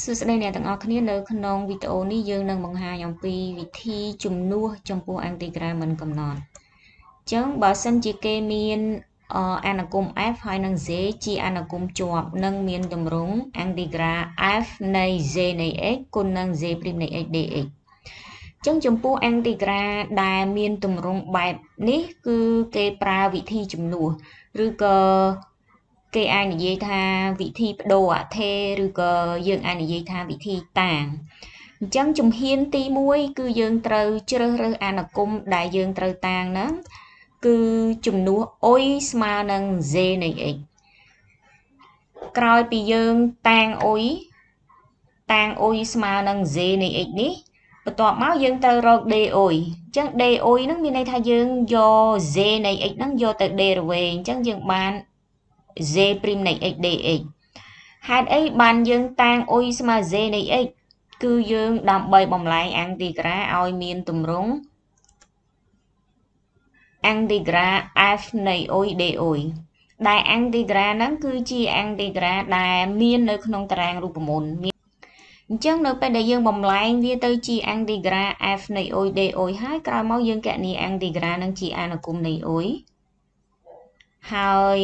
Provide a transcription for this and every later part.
សួស្តីអ្នកទាំងអស់គ្នានៅក្នុងវីដេអូនេះយើងនឹងបង្ហាញអំពីវិធីជំនួសចំពោះអង់ទីក្រាមិនកំណត់អញ្ចឹងបើសិនជាគេមានអានុគម F ហើយនឹង Z ជាអានុគមជាប់ និង មានតម្រង់អង់ទីក្រា F នៃ Z នៃ x គុណនឹង Z' នៃ x dx អញ្ចឹងចំពោះអង់ទីក្រាដែលមានតម្រង់បែបនេះគឺគេប្រើវិធីជំនួសឬក៏គេអាចនិយាយថាវិធីបដូរអធេឬក៏យើងអាចនិយាយថាវិធីតាងអញ្ចឹងជំហានទី1គឺយើងត្រូវជ្រើសរើសអានិគមដែលយើងត្រូវតាងហ្នឹងគឺចំនួនអុយស្មើនឹង z នៃ x ក្រោយពីយើងតាងអុយតាងអុយស្មើនឹង z នៃ x នេះបន្ទាប់មកយើងត្រូវរក d អុយអញ្ចឹង d អុយហ្នឹងមានន័យថាយើងយក z នៃ x ហ្នឹងយកទៅ derivative អញ្ចឹងយើងបាន z ព្រីមនៃ x dx ហេតុអីបានយើងតាំង u ស្មើ z នៃ x គឺយើងដើម្បីបំលែងអង្គទីក្រាឲ្យមានទម្រង់អង្គទីក្រា f នៃ u du ដែលអង្គទីក្រាហ្នឹងគឺជាអង្គទីក្រាដែលមាននៅក្នុងតារាងរូបមន្តអញ្ចឹងនៅ ពេលដែលយើងបំលែង វាទៅជាអង្គទីក្រា f នៃ u du ហើយក្រោយមកយើងកណនីអង្គទីក្រានឹងជាអនុគមនៃ u ហើយ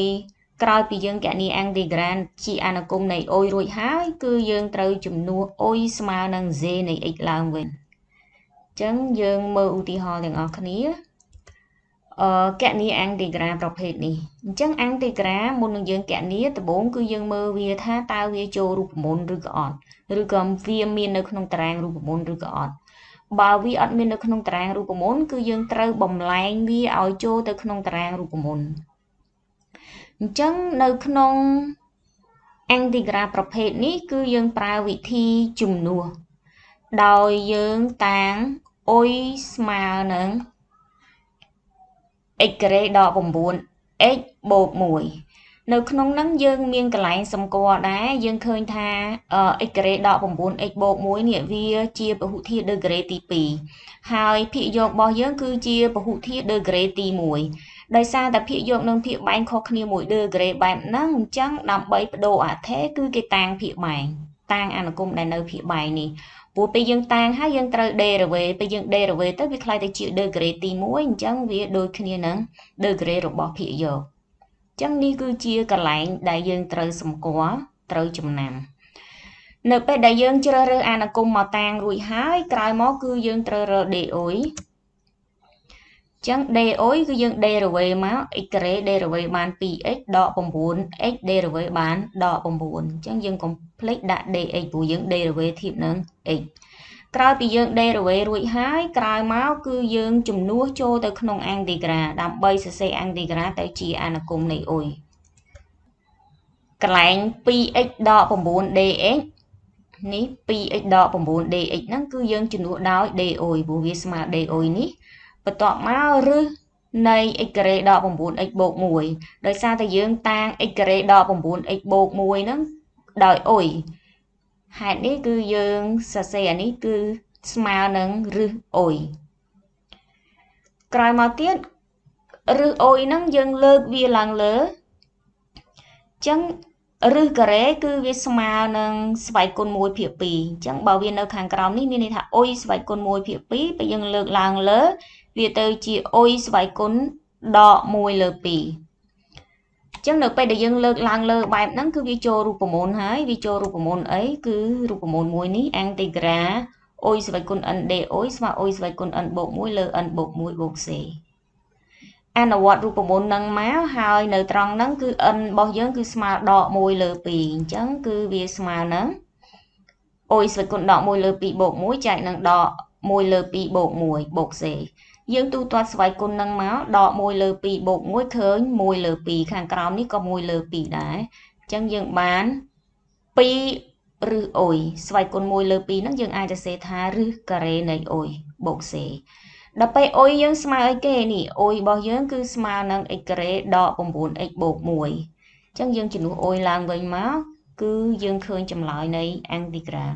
ក្រោយពីយើងគណនា angle-grand ជាអនុគមនៃ oy រួចហើយគឺយើងត្រូវជំនួស oy ស្មើនឹង z នៃ x ឡើងវិញអញ្ចឹងយើងមើលឧទាហរណ៍ទាំងអស់គ្នាអឺគណនា angle-grand ប្រភេទនេះអញ្ចឹង angle-grand មុននឹងយើងគណនាដំបូងគឺយើងមើលវាថាតើវាចូលរូបមន្តឬក៏អត់ឬក៏វាមាននៅក្នុងតារាងរូបមន្តឬក៏អត់បើវាអត់មាននៅក្នុងតារាងរូបមន្តគឺយើងត្រូវបំលែងវាឲ្យចូលទៅក្នុង តារាងរូបមន្តអញ្ចឹងនៅក្នុង Antigra ប្រភេទនេះ គឺយើងប្រើវិធីជំនួសដោយយើងតាំងអុយស្មើនឹង x ការ៉េដក9 x បូក1នៅ ក្នុងហ្នឹងយើងមានកន្លែងសម្គាល់ដែរយើងឃើញថា x ការ៉េដក9 x បូក1នេះវាជាពហុធាតុ degree ទី2ហើយភាគយករបស់យើងគឺជាពហុធាតុ degree ទី1ដោយសារតែភាគយកនិងភាគបែងខុសគ្នាមួយដឺក្រេបែបហ្នឹងអញ្ចឹងដើម្បីបដូរអថេគឺគេតាំងភាគបែងតាំងអនុគមដែលនៅភាគបែងនេះព្រោះពេលយើងតាំងហើយយើងត្រូវ derivative ពេលយើង derivative ទៅវាคล้ายទៅជា degree ទី1អញ្ចឹងវាដូចគ្នានឹង degree របស់ភាគយកអញ្ចឹងនេះគឺជាកន្លែងដែលយើងត្រូវសម្គាល់ត្រូវចំណាំនៅពេលដែលយើងជ្រើសរើសអានគុំមកតាំងរួចហើយក្រោយមកគឺយើងត្រូវរើ DOI ចឹង d អូយគឺយើង derivative មក x ការ៉េ derivative បាន 2x ដក 9x derivative បានដក9អញ្ចឹងយើង complete ដាក់ dx ព្រោះយើង derivative នឹង x ក្រោយពីយើង derivative រួចហើយ ក្រោយមកគឺយើង ជំនួសចូលទៅក្នុង integra ដើម្បីសរសេរ integra ទៅជាអនុគមនៃអូយកន្លែង 2x ដក 9dx នេះ 2x ដក 9dx ហ្នឹងគឺយើងជំនួសដោយ do ព្រោះវាស្មើ do នេះបន្ទាប់មកឬនៃ x ការ៉េដក 9x បូក1ដោយសារតែយើងតាង x ការ៉េដក 9x បូក1ហ្នឹងដោយអុយហេតុនេះគឺយើងសរសេរអានេះគឺស្មើនឹងឬអុយក្រោយមកទៀតឬអុយហ្នឹងយើងលើកវាឡើងលើអញ្ចឹងឬការ៉េគឺវាស្មើនឹងស្វ័យគុណ1ភាគ2អញ្ចឹងបើវានៅ ខាងក្រោមនេះមានន័យថាអុយស្វ័យគុណ1ភាគ2ពេលយើងលើកឡើងលើវាទៅជាអុយស្វ័យគុណដក1លើ2ចឹងនៅពេលដែលយើងលើកឡើងលើបែបហ្នឹងគឺវាចូលរូបមន្តហើយវាចូលរូបមន្តអីគឺរូបមន្តមួយនេះ Antigra អុយស្វ័យគុណ n d អុយស្មើអុយស្វ័យគុណ n បូក1លើ n បូក1បូក c អនុវត្តរូបមន្តហ្នឹងមកហើយនៅ ត្រង់ហ្នឹងគឺ n របស់យើងគឺស្មើដក1លើ2អញ្ចឹងគឺវាស្មើនឹងអុយស្វ័យគុណដក1លើ2បូក1ចែកនឹងដក1លើ2បូក1បូក c យើងទូទាត់ស្វ័យគុណនឹងមកដក1លើ2បូក1ឃើញ1លើ2ខាងក្រោមនេះក៏1លើ2ដែរអញ្ចឹងយើងបាន2ឬអុយស្វ័យគុណ1លើ2ហ្នឹងយើងអាចសរសេរថាឬការ៉េនៃអុយបូកសេដល់ពេលអុយយើងស្មើអីគេនេះអុយរបស់យើងគឺស្មើនឹង x ការ៉េដក 9x បូក1អញ្ចឹងយើងជំនួសអុយឡើងវិញមកគឺយើងឃើញចម្លើយនៃអង់ទីក្រា